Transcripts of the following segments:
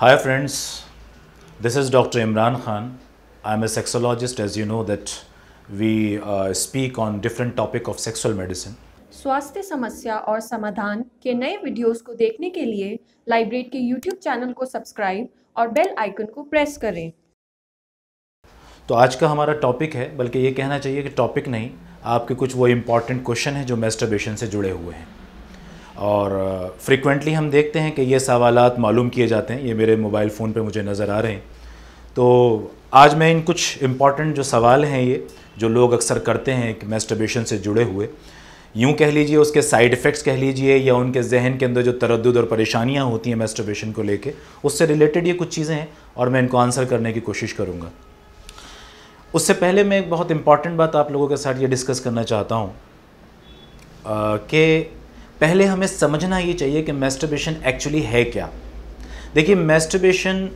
Hi friends, this is Dr. Imran Khan. I'm a sexologist as you know that we uh, speak on different topic of sexual medicine. स्वास्थ्य समस्या और समाधान के नए videos को देखने के लिए लाइब्रेरी के यूट्यूब चैनल को सब्सक्राइब और बेल आइकन को प्रेस करें तो आज का हमारा टॉपिक है बल्कि ये कहना चाहिए कि टॉपिक नहीं आपके कुछ वो इम्पॉर्टेंट क्वेश्चन हैं जो मेस्टरबेशन से जुड़े हुए हैं और फ्रिक्वेंटली हम देखते हैं कि ये सवाल मालूम किए जाते हैं ये मेरे मोबाइल फ़ोन पर मुझे नज़र आ रहे हैं तो आज मैं इन कुछ इम्पॉर्टेंट जो सवाल हैं ये जो लोग अक्सर करते हैं कि मेस्टबेशन से जुड़े हुए यूँ कह लीजिए उसके साइड इफ़ेक्ट्स कह लीजिए या उनके जहन के अंदर जो तरद और परेशानियाँ होती हैं मेस्टबेशन को लेके उससे रिलेटेड ये कुछ चीज़ें हैं और मैं इनको आंसर करने की कोशिश करूँगा उससे पहले मैं एक बहुत इम्पॉर्टेंट बात आप लोगों के साथ ये डिस्कस करना चाहता हूँ कि पहले हमें समझना ये चाहिए कि मेस्टबेशन एक्चुअली है क्या देखिए मेस्टबेशन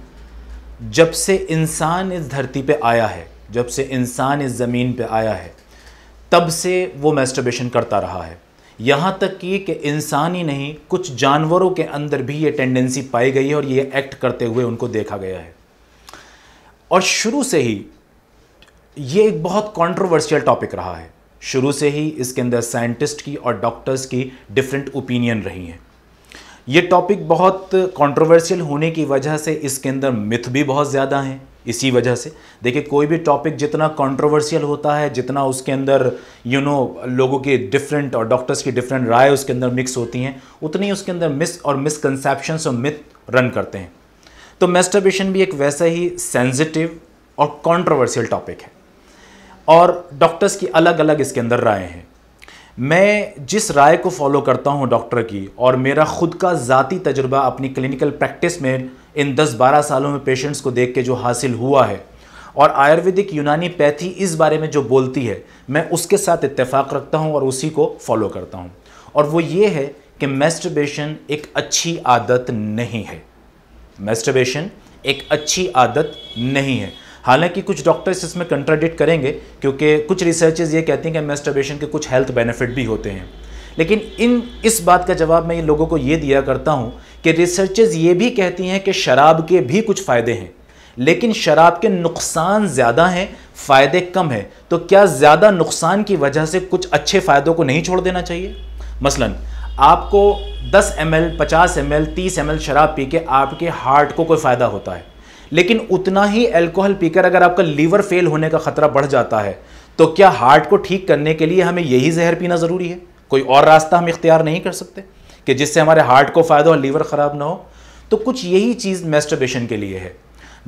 जब से इंसान इस धरती पे आया है जब से इंसान इस ज़मीन पे आया है तब से वो मेस्टरबेशन करता रहा है यहाँ तक कि कि इंसान ही नहीं कुछ जानवरों के अंदर भी ये टेंडेंसी पाई गई है और ये एक्ट करते हुए उनको देखा गया है और शुरू से ही ये एक बहुत कंट्रोवर्शियल टॉपिक रहा है शुरू से ही इसके अंदर साइंटिस्ट की और डॉक्टर्स की डिफरेंट ओपिनियन रही हैं ये टॉपिक बहुत कंट्रोवर्शियल होने की वजह से इसके अंदर मिथ भी बहुत ज़्यादा हैं इसी वजह से देखिए कोई भी टॉपिक जितना कंट्रोवर्शियल होता है जितना उसके अंदर यू you नो know, लोगों के डिफरेंट और डॉक्टर्स की डिफरेंट राय उसके अंदर मिक्स होती हैं उतनी उसके अंदर मिस और मिसकनसेप्शंस और मिथ रन करते हैं तो मेस्टरबेशन भी एक वैसा ही सेंसिटिव और कंट्रोवर्शियल टॉपिक है और डॉक्टर्स की अलग अलग इसके अंदर राय हैं मैं जिस राय को फॉलो करता हूँ डॉक्टर की और मेरा ख़ुद का ज़ाती तजुर्बा अपनी क्लिनिकल प्रैक्टिस में इन 10-12 सालों में पेशेंट्स को देख के जो हासिल हुआ है और आयुर्वेदिक यूनानी पैथी इस बारे में जो बोलती है मैं उसके साथ इत्तेफाक रखता हूँ और उसी को फॉलो करता हूँ और वो ये है कि मेस्टबेशन एक अच्छी आदत नहीं है मेस्टबेशन एक अच्छी आदत नहीं है हालांकि कुछ डॉक्टर्स इसमें कंट्राडिक्ट करेंगे क्योंकि कुछ रिसर्चेज ये कहती हैं कि मेस्टर्बेशन के कुछ हेल्थ बेनिफिट भी होते हैं लेकिन इन इस बात का जवाब मैं इन लोगों को ये दिया करता हूँ कि रिसर्चेज ये भी कहती हैं कि शराब के भी कुछ फ़ायदे हैं लेकिन शराब के नुकसान ज़्यादा हैं फ़ायदे कम हैं तो क्या ज़्यादा नुकसान की वजह से कुछ अच्छे फ़ायदों को नहीं छोड़ देना चाहिए मसलन आपको 10 एम एल पचास एम एल तीस एम एल शराब पी के आपके हार्ट को कोई फ़ायदा होता है लेकिन उतना ही एल्कोहल पीकर अगर आपका लीवर फेल होने का खतरा बढ़ जाता है तो क्या हार्ट को ठीक करने के लिए हमें यही जहर पीना ज़रूरी है कोई और रास्ता हम इख्तियार नहीं कर सकते कि जिससे हमारे हार्ट को फ़ायदा और लीवर ख़राब ना हो तो कुछ यही चीज़ मेस्टबेशन के लिए है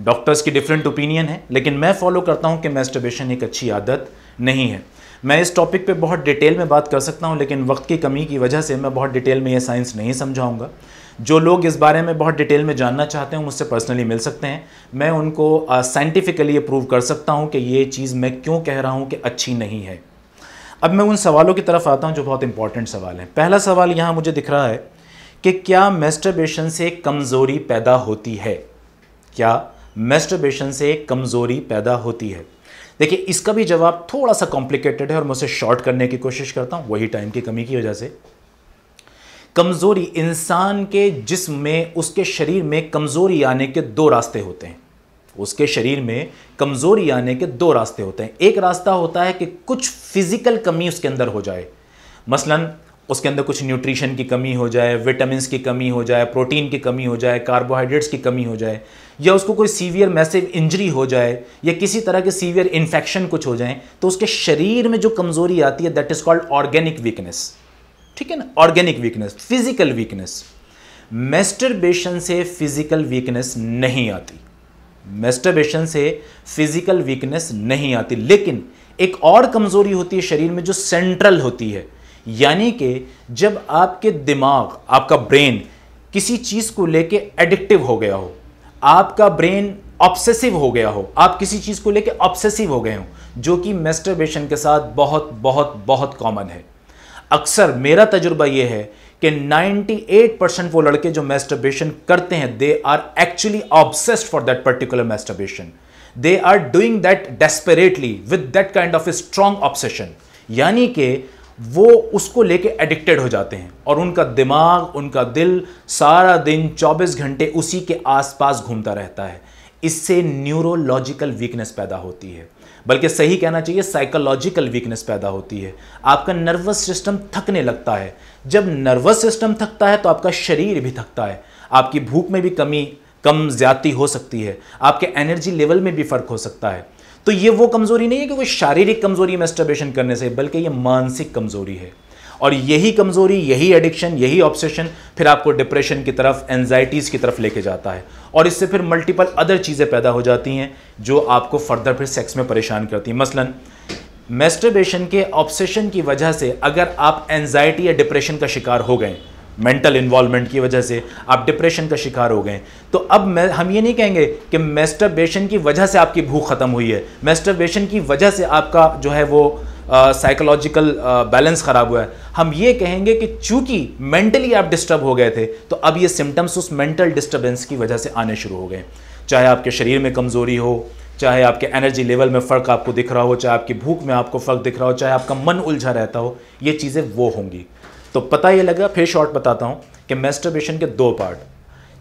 डॉक्टर्स की डिफरेंट ओपिनियन है लेकिन मैं फॉलो करता हूँ कि मेस्टबेशन एक अच्छी आदत नहीं है मैं इस टॉपिक पे बहुत डिटेल में बात कर सकता हूँ लेकिन वक्त की कमी की वजह से मैं बहुत डिटेल में ये साइंस नहीं समझाऊँगा जो लोग इस बारे में बहुत डिटेल में जानना चाहते हैं मुझसे पर्सनली मिल सकते हैं मैं उनको साइंटिफिकली प्रूव कर सकता हूँ कि ये चीज़ मैं क्यों कह रहा हूँ कि अच्छी नहीं है अब मैं उन सवालों की तरफ आता हूँ जो बहुत इंपॉर्टेंट सवाल हैं पहला सवाल यहाँ मुझे दिख रहा है कि क्या मेस्टरबेशन से कमज़ोरी पैदा होती है क्या मेस्टरबेशन से कमज़ोरी पैदा होती है देखिए इसका भी जवाब थोड़ा सा कॉम्प्लिकेटेड है और मैं उसे शॉर्ट करने की कोशिश करता हूं वही टाइम की कमी की वजह से कमज़ोरी इंसान के जिस्म में उसके शरीर में कमज़ोरी आने के दो रास्ते होते हैं उसके शरीर में कमज़ोरी आने के दो रास्ते होते हैं एक रास्ता होता है कि कुछ फिज़िकल कमी उसके अंदर हो जाए मसलन उसके अंदर कुछ न्यूट्रिशन की कमी हो जाए विटामिन की कमी हो जाए प्रोटीन की कमी हो जाए कार्बोहाइड्रेट्स की कमी हो जाए या उसको कोई सीवियर मैसिव इंजरी हो जाए या किसी तरह के सीवियर इन्फेक्शन कुछ हो जाए तो उसके शरीर में जो कमज़ोरी आती है that is called organic weakness ठीक है ना organic weakness physical weakness masturbation से फिजिकल वीकनेस नहीं आती मेस्टरबेशन से फिजिकल वीकनेस नहीं आती लेकिन एक और कमज़ोरी होती है शरीर में जो सेंट्रल होती है यानी कि जब आपके दिमाग आपका ब्रेन किसी चीज़ को लेके एडिक्टिव हो गया हो आपका ब्रेन ऑब्सेसिव हो गया हो आप किसी चीज़ को लेके ऑब्सेसिव हो गए हो जो कि मेस्टरबेशन के साथ बहुत बहुत बहुत कॉमन है अक्सर मेरा तजुर्बा यह है कि 98 परसेंट वो लड़के जो मेस्टरबेशन करते हैं they are actually obsessed for that particular masturbation they are doing that desperately with that kind of a strong obsession यानी कि वो उसको लेके एडिक्टेड हो जाते हैं और उनका दिमाग उनका दिल सारा दिन 24 घंटे उसी के आसपास घूमता रहता है इससे न्यूरोलॉजिकल वीकनेस पैदा होती है बल्कि सही कहना चाहिए साइकोलॉजिकल वीकनेस पैदा होती है आपका नर्वस सिस्टम थकने लगता है जब नर्वस सिस्टम थकता है तो आपका शरीर भी थकता है आपकी भूख में भी कमी कम ज़्यादा हो सकती है आपके एनर्जी लेवल में भी फ़र्क हो सकता है तो ये वो कमज़ोरी नहीं है कि वो शारीरिक कमज़ोरी मेस्टर्बेशन करने से बल्कि ये मानसिक कमज़ोरी है और यही कमज़ोरी यही एडिक्शन यही ऑब्सेशन फिर आपको डिप्रेशन की तरफ एनजाइटीज़ की तरफ लेके जाता है और इससे फिर मल्टीपल अदर चीज़ें पैदा हो जाती हैं जो आपको फर्दर फिर सेक्स में परेशान करती हैं मसलन मेस्टर्बेशन के ऑब्सेशन की वजह से अगर आप एनजाइटी या डिप्रेशन का शिकार हो गए मेंटल इन्वॉल्वमेंट की वजह से आप डिप्रेशन का शिकार हो गए तो अब मैं हम ये नहीं कहेंगे कि मेस्टरबेशन की वजह से आपकी भूख ख़त्म हुई है मेस्टरबेशन की वजह से आपका जो है वो साइकोलॉजिकल बैलेंस ख़राब हुआ है हम ये कहेंगे कि चूंकि मेंटली आप डिस्टर्ब हो गए थे तो अब ये सिम्टम्स उस मेंटल डिस्टर्बेंस की वजह से आने शुरू हो गए चाहे आपके शरीर में कमज़ोरी हो चाहे आपके एनर्जी लेवल में फ़र्क आपको दिख रहा हो चाहे आपकी भूख में आपको फ़र्क दिख रहा हो चाहे आपका मन उलझा रहता हो ये चीज़ें वो होंगी तो पता ये लगा फिर शॉर्ट बताता हूँ कि मेस्टरबेशन के दो पार्ट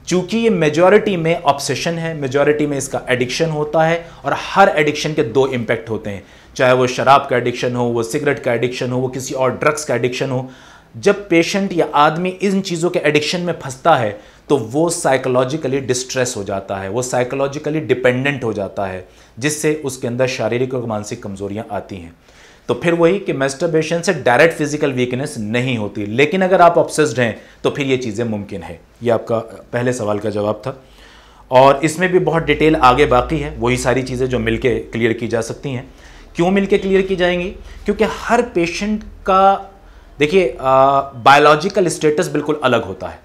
चूंकि ये मेजॉरिटी में ऑप्शेशन है मेजॉरिटी में इसका एडिक्शन होता है और हर एडिक्शन के दो इम्पैक्ट होते हैं चाहे वो शराब का एडिक्शन हो वो सिगरेट का एडिक्शन हो वो किसी और ड्रग्स का एडिक्शन हो जब पेशेंट या आदमी इन चीज़ों के एडिक्शन में फंसता है तो वो साइकोलॉजिकली डिस्ट्रेस हो जाता है वो साइकोलॉजिकली डिपेंडेंट हो जाता है जिससे उसके अंदर शारीरिक और मानसिक कमजोरियाँ आती हैं तो फिर वही कि मेस्टर्बेशन से डायरेक्ट फिजिकल वीकनेस नहीं होती लेकिन अगर आप ऑब्सेस्ड हैं तो फिर ये चीज़ें मुमकिन है ये आपका पहले सवाल का जवाब था और इसमें भी बहुत डिटेल आगे बाकी है वही सारी चीज़ें जो मिलके क्लियर की जा सकती हैं क्यों मिलके क्लियर की जाएंगी क्योंकि हर पेशेंट का देखिए बायोलॉजिकल स्टेटस बिल्कुल अलग होता है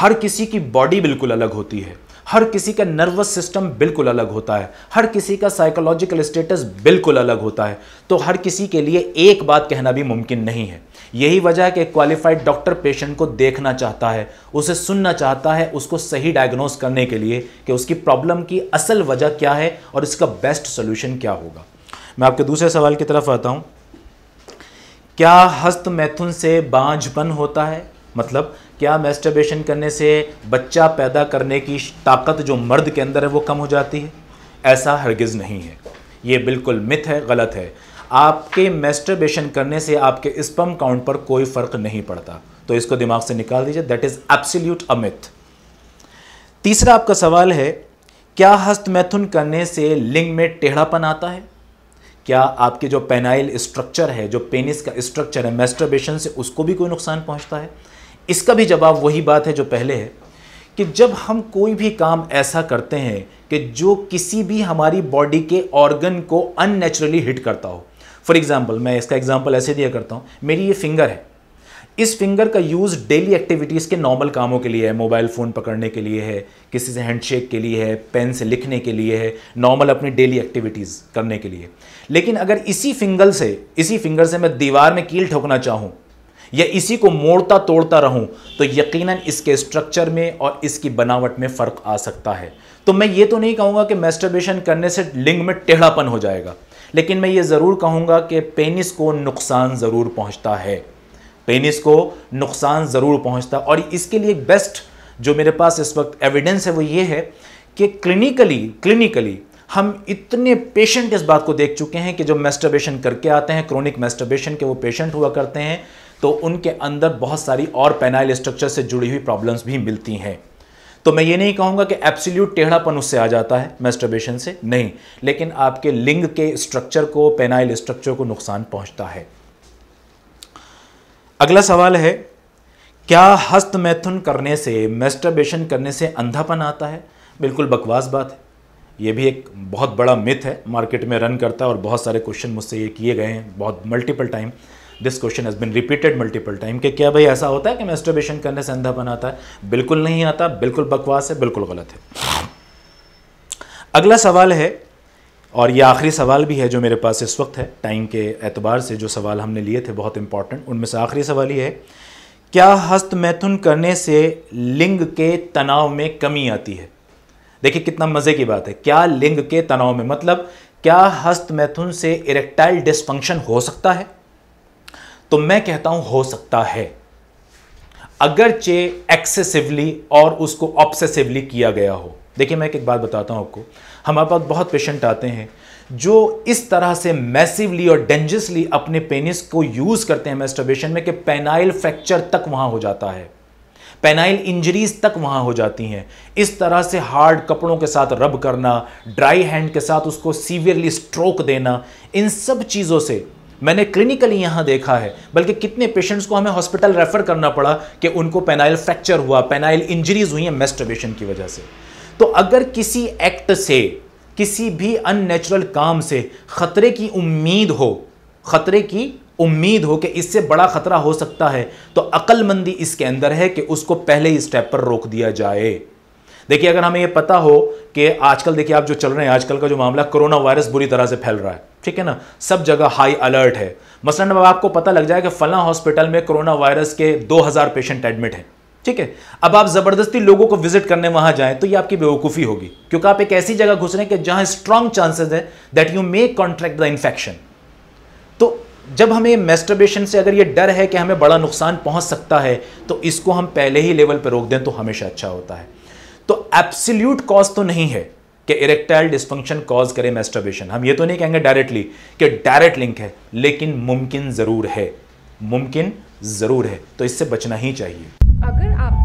हर किसी की बॉडी बिल्कुल अलग होती है हर किसी का नर्वस सिस्टम बिल्कुल अलग होता है हर किसी का साइकोलॉजिकल स्टेटस बिल्कुल अलग होता है तो हर किसी के लिए एक बात कहना भी मुमकिन नहीं है यही वजह है कि क्वालिफाइड डॉक्टर पेशेंट को देखना चाहता है उसे सुनना चाहता है उसको सही डायग्नोस करने के लिए कि उसकी प्रॉब्लम की असल वजह क्या है और इसका बेस्ट सोल्यूशन क्या होगा मैं आपके दूसरे सवाल की तरफ आता हूँ क्या हस्त मैथुन से बांझपन होता है मतलब क्या मेस्टरबेशन करने से बच्चा पैदा करने की ताकत जो मर्द के अंदर है वो कम हो जाती है ऐसा हरगिज़ नहीं है ये बिल्कुल मिथ है गलत है आपके मेस्टरबेशन करने से आपके स्पम काउंट पर कोई फ़र्क नहीं पड़ता तो इसको दिमाग से निकाल दीजिए that is absolute a myth तीसरा आपका सवाल है क्या हस्तमैथुन करने से लिंग में टेढ़ापन आता है क्या आपके जो पेनाइल स्ट्रक्चर है जो पेनिस का स्ट्रक्चर है मेस्टरबेशन से उसको भी कोई नुकसान पहुंचता है इसका भी जवाब वही बात है जो पहले है कि जब हम कोई भी काम ऐसा करते हैं कि जो किसी भी हमारी बॉडी के ऑर्गन को अननेचुरली हिट करता हो फॉर एग्जाम्पल मैं इसका एग्जाम्पल ऐसे दिया करता हूँ मेरी ये फिंगर है इस फिंगर का यूज़ डेली एक्टिविटीज़ के नॉर्मल कामों के लिए है मोबाइल फ़ोन पकड़ने के लिए है किसी से हैंडशेक के लिए है पेन से लिखने के लिए है नॉर्मल अपनी डेली एक्टिविटीज़ करने के लिए लेकिन अगर इसी फिंगर से इसी फिंगर से मैं दीवार में कील ठोकना चाहूँ या इसी को मोड़ता तोड़ता रहूं तो यकीनन इसके स्ट्रक्चर में और इसकी बनावट में फ़र्क आ सकता है तो मैं ये तो नहीं कहूँगा कि मेस्टरबेशन करने से लिंग में टेढ़ापन हो जाएगा लेकिन मैं ये ज़रूर कहूँगा कि पेनिस को नुकसान ज़रूर पहुँचता है पेनिस को नुकसान ज़रूर पहुँचता और इसके लिए बेस्ट जो मेरे पास इस वक्त एविडेंस है वो ये है कि क्लिनिकली क्लिनिकली हम इतने पेशेंट इस बात को देख चुके हैं कि जो मेस्टरबेशन करके आते हैं क्रोनिक मेस्टरबेशन के वो पेशेंट हुआ करते हैं तो उनके अंदर बहुत सारी और पेनाइल स्ट्रक्चर से जुड़ी हुई प्रॉब्लम्स भी मिलती हैं तो मैं ये नहीं कहूँगा कि एब्सोल्यूट टेढ़ापन उससे आ जाता है मेस्टर्बेशन से नहीं लेकिन आपके लिंग के स्ट्रक्चर को पेनाइल स्ट्रक्चर को नुकसान पहुँचता है अगला सवाल है क्या हस्त मैथुन करने से मेस्टर्बेशन करने से अंधापन आता है बिल्कुल बकवास बात है ये भी एक बहुत बड़ा मिथ है मार्केट में रन करता है और बहुत सारे क्वेश्चन मुझसे ये किए गए हैं बहुत multiple time this question has been repeated multiple time कि क्या भाई ऐसा होता है कि मेस्टोबेशन करने से अंधापन आता है बिल्कुल नहीं आता बिल्कुल बकवास है बिल्कुल गलत है अगला सवाल है और ये आखिरी सवाल भी है जो मेरे पास इस वक्त है टाइम के एतबार से जो सवाल हमने लिए थे बहुत इंपॉर्टेंट उनमें से आखिरी सवाल ये है क्या हस्त मैथुन करने से लिंग के तनाव में कमी आती है देखिए कितना मज़े की बात है क्या लिंग के तनाव में मतलब क्या हस्त मैथुन से इरेक्टाइल डिस्फंक्शन हो सकता है तो मैं कहता हूं हो सकता है अगर चे एक्सेसिवली और उसको ऑब्सेसिवली किया गया हो देखिए मैं एक बात बताता हूं आपको हमारे पास बहुत पेशेंट आते हैं जो इस तरह से मैसिवली और डेंजरसली अपने पेनिस को यूज़ करते हैं मेस्टोबेशन में कि पेनाइल फ्रैक्चर तक वहां हो जाता है पेनाइल इंजरीज तक वहां हो जाती हैं इस तरह से हार्ड कपड़ों के साथ रब करना ड्राई हैंड के साथ उसको सीवियरली स्ट्रोक देना इन सब चीज़ों से मैंने क्लिनिकली यहाँ देखा है बल्कि कितने पेशेंट्स को हमें हॉस्पिटल रेफर करना पड़ा कि उनको पेनाइल फ्रैक्चर हुआ पेनाइल इंजरीज हुई हैं मेस्टोबेशन की वजह से तो अगर किसी एक्ट से किसी भी अननेचुरल काम से खतरे की उम्मीद हो खतरे की उम्मीद हो कि इससे बड़ा खतरा हो सकता है तो अक्लमंदी इसके अंदर है कि उसको पहले ही स्टेप पर रोक दिया जाए देखिए अगर हमें यह पता हो कि आजकल देखिए आप जो चल रहे हैं आजकल का जो मामला कोरोना वायरस बुरी तरह से फैल रहा है ठीक है ना सब जगह हाई अलर्ट है मसलन अब आपको पता लग जाए कि फला हॉस्पिटल में कोरोना वायरस के 2000 पेशेंट एडमिट हैं ठीक है अब आप ज़बरदस्ती लोगों को विजिट करने वहां जाएं तो ये आपकी बेवकूफ़ी होगी क्योंकि आप एक ऐसी जगह घुस रहे हैं कि जहां स्ट्रांग चांसेस है that you may contract the infection तो जब हमें मेस्टर्बेशन से अगर ये डर है कि हमें बड़ा नुकसान पहुंच सकता है तो इसको हम पहले ही लेवल पर रोक दें तो हमेशा अच्छा होता है तो एब्सिल्यूट कॉज तो नहीं है कि इरेक्टाइल डिस्फंक्शन कॉज करे मेस्टरबेशन हम ये तो नहीं कहेंगे डायरेक्टली कि डायरेक्ट लिंक है लेकिन मुमकिन ज़रूर है मुमकिन ज़रूर है तो इससे बचना ही चाहिए अगर आप